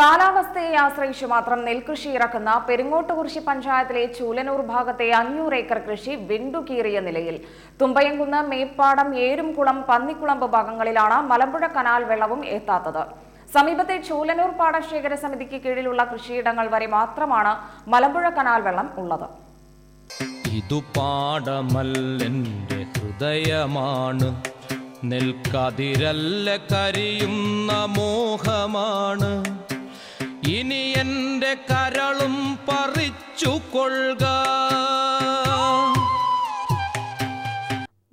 കാലാവസ്ഥയെ ആശ്രയിച്ചു മാത്രം നെൽകൃഷി ഇറക്കുന്ന പെരിങ്ങോട്ടുകുറിശി പഞ്ചായത്തിലെ ചൂലനൂർ ഭാഗത്തെ അഞ്ഞൂറ് ഏക്കർ കൃഷി വിണ്ടുകീറിയ നിലയിൽ തുമ്പയംകുന്ന് മേപ്പാടം ഏരുംകുളം പന്നിക്കുളമ്പ് ഭാഗങ്ങളിലാണ് മലമ്പുഴ കനാൽ വെള്ളവും എത്താത്തത് സമീപത്തെ ചൂലനൂർ പാടശേഖര സമിതിക്ക് കീഴിലുള്ള കൃഷിയിടങ്ങൾ വരെ മാത്രമാണ് മലമ്പുഴ കനാൽ വെള്ളം ഉള്ളത് ഇതു പാടമല്ലെന്റെ ഹൃദയമാണ് നെൽക്കതിരല്ല കരിയുന്ന മോഹമാണ് ഇനി എൻ്റെ കരളും പറിച്ചു കൊള്ളുക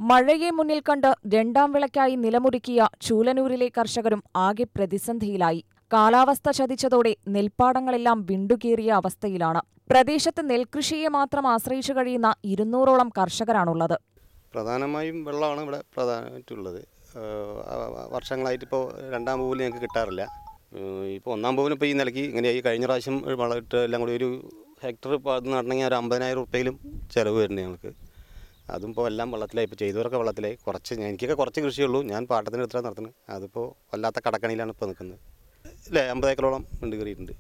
മഴയെ മുന്നിൽ കണ്ട് രണ്ടാം വിളയ്ക്കായി നിലമുരുക്കിയ ചൂലനൂരിലെ കർഷകരും ആകെ പ്രതിസന്ധിയിലായി കാലാവസ്ഥ ചതിച്ചതോടെ നെൽപ്പാടങ്ങളെല്ലാം വിണ്ടുകീറിയ അവസ്ഥയിലാണ് പ്രദേശത്ത് നെൽകൃഷിയെ മാത്രം ആശ്രയിച്ചു കഴിയുന്ന ഇരുന്നൂറോളം കർഷകരാണുള്ളത് പ്രധാനമായും വെള്ളമാണ് ഇവിടെ പ്രധാനമായിട്ടുള്ളത് വർഷങ്ങളായിട്ട് ഇപ്പോൾ രണ്ടാം പൂവിൽ ഞങ്ങൾക്ക് കിട്ടാറില്ല ഇപ്പോൾ ഒന്നാം പവന് ഇപ്പോൾ ഈ നിലയ്ക്ക് ഇങ്ങനെയായി കഴിഞ്ഞ പ്രാവശ്യം വളമിട്ട് എല്ലാം കൂടി ഒരു ഹെക്ടർ നടണമെങ്കിൽ ഒരു അമ്പതിനായിരം റുപ്യയിലും ചിലവ് വരുന്നുണ്ട് ഞങ്ങൾക്ക് അതും ഇപ്പോൾ എല്ലാം വെള്ളത്തിലായി ഇപ്പോൾ ചെയ്തവരൊക്കെ വെള്ളത്തിലായി കുറച്ച് എനിക്കൊക്കെ കുറച്ച് കൃഷിയുള്ളൂ ഞാൻ പാട്ടത്തിന് എത്ര നടത്തുന്നത് അതിപ്പോൾ വല്ലാത്ത കടക്കണിയിലാണ് ഇപ്പോൾ നിൽക്കുന്നത് അല്ലേ അമ്പത് ഏക്കറോളം ഉണ്ട് കയറിയിട്ടുണ്ട്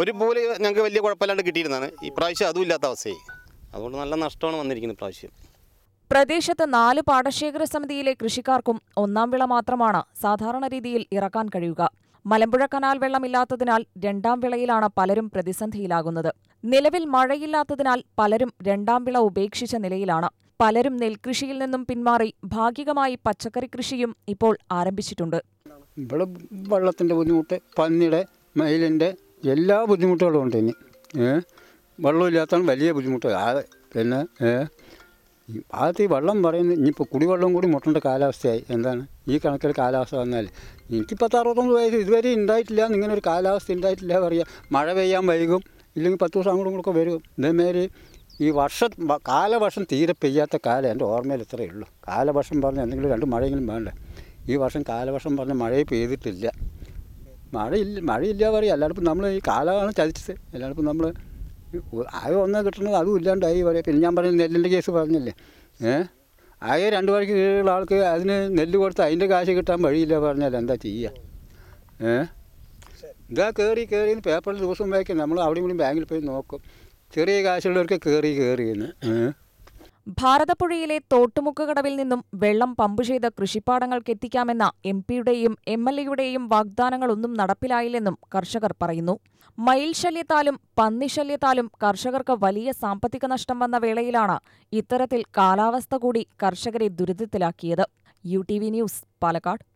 ഒരു പോലെ ഞങ്ങൾക്ക് വലിയ കുഴപ്പമില്ലാണ്ട് കിട്ടിയിരുന്നതാണ് ഇപ്രാവശ്യം അതും ഇല്ലാത്ത അവസ്ഥയായി അതുകൊണ്ട് നല്ല നഷ്ടമാണ് വന്നിരിക്കുന്നത് ഇപ്രാവശ്യം പ്രദേശത്ത് നാല് പാടശേഖര സമിതിയിലെ കൃഷിക്കാർക്കും ഒന്നാം വിള മാത്രമാണ് സാധാരണ രീതിയിൽ ഇറക്കാൻ കഴിയുക മലമ്പുഴ കനാൽ വെള്ളമില്ലാത്തതിനാൽ രണ്ടാം വിളയിലാണ് പലരും പ്രതിസന്ധിയിലാകുന്നത് നിലവിൽ മഴയില്ലാത്തതിനാൽ പലരും രണ്ടാം വിള ഉപേക്ഷിച്ച നിലയിലാണ് പലരും നെൽകൃഷിയിൽ നിന്നും പിന്മാറി ഭാഗികമായി പച്ചക്കറി കൃഷിയും ഇപ്പോൾ ആരംഭിച്ചിട്ടുണ്ട് ഇവിടെ വെള്ളത്തിൻ്റെ ബുദ്ധിമുട്ട് പന്നിയുടെ മയിലിൻ്റെ എല്ലാ ബുദ്ധിമുട്ടുകളും ഉണ്ട് ഇനി വെള്ളമില്ലാത്ത വലിയ ബുദ്ധിമുട്ട് പിന്നെ ആദ്യത്തെ ഈ വെള്ളം പറയുന്നത് ഇനിയിപ്പോൾ കുടിവെള്ളം കൂടി മുട്ടേണ്ട കാലാവസ്ഥയായി എന്താണ് ഈ കണക്കിൽ കാലാവസ്ഥ വന്നാൽ എനിക്കിപ്പോൾ അറുപത്തൊന്ന് വയസ്സ് ഇതുവരെ ഉണ്ടായിട്ടില്ല ഇങ്ങനെ ഒരു കാലാവസ്ഥ ഉണ്ടായിട്ടില്ല പറയുക മഴ പെയ്യാൻ വൈകും ഇല്ലെങ്കിൽ പത്ത് ദിവസം അങ്ങോട്ടും ഇങ്ങോട്ടൊക്കെ വരും ഇതേമാതിരി ഈ വർഷം കാലവർഷം തീരെ പെയ്യാത്ത കാലം എൻ്റെ ഓർമ്മയിൽ ഇത്രയേ ഉള്ളൂ കാലവർഷം പറഞ്ഞ എന്തെങ്കിലും രണ്ട് മഴയെങ്കിലും വേണ്ട ഈ വർഷം കാലവർഷം പറഞ്ഞ മഴയെ പെയ്തിട്ടില്ല മഴയില്ല മഴയില്ല പറയുക എല്ലായിടത്തും നമ്മൾ ഈ കാലമാണ് ചതിച്ചത് എല്ലായിടത്തും നമ്മൾ ആകെ ഒന്ന് കിട്ടുന്നത് അതും ഇല്ലാണ്ടായി വരെ പിന്നെ ഞാൻ പറഞ്ഞ നെല്ലിൻ്റെ കേസ് പറഞ്ഞില്ലേ ഏ ആകെ രണ്ട് വരയ്ക്ക് കീഴിലുള്ള ആൾക്ക് അതിന് നെല്ല് കൊടുത്ത് അതിൻ്റെ കാശ് കിട്ടാൻ വഴിയില്ല പറഞ്ഞാൽ എന്താ ചെയ്യുക ഏ ഇതാ കയറി കയറി പേപ്പറിൽ ദിവസം വായിക്കും നമ്മൾ അവിടെയും കൂടി ബാങ്കിൽ പോയി നോക്കും ചെറിയ കാശുള്ളവർക്ക് കയറി കയറിയെന്ന് ഏ ഭാരതപ്പുഴയിലെ തോട്ടുമുക്കുകടവിൽ നിന്നും വെള്ളം പമ്പ് ചെയ്ത് കൃഷിപ്പാടങ്ങൾക്ക് എത്തിക്കാമെന്ന എം പിയുടെയും എം എൽ എയുടെയും വാഗ്ദാനങ്ങളൊന്നും നടപ്പിലായില്ലെന്നും കർഷകർ പറയുന്നു മയിൽ ശല്യത്താലും പന്നിശല്യത്താലും കർഷകർക്ക് വലിയ സാമ്പത്തിക നഷ്ടം വന്ന വേളയിലാണ് ഇത്തരത്തിൽ കാലാവസ്ഥ കൂടി കർഷകരെ ദുരിതത്തിലാക്കിയത് U T V news Palakkad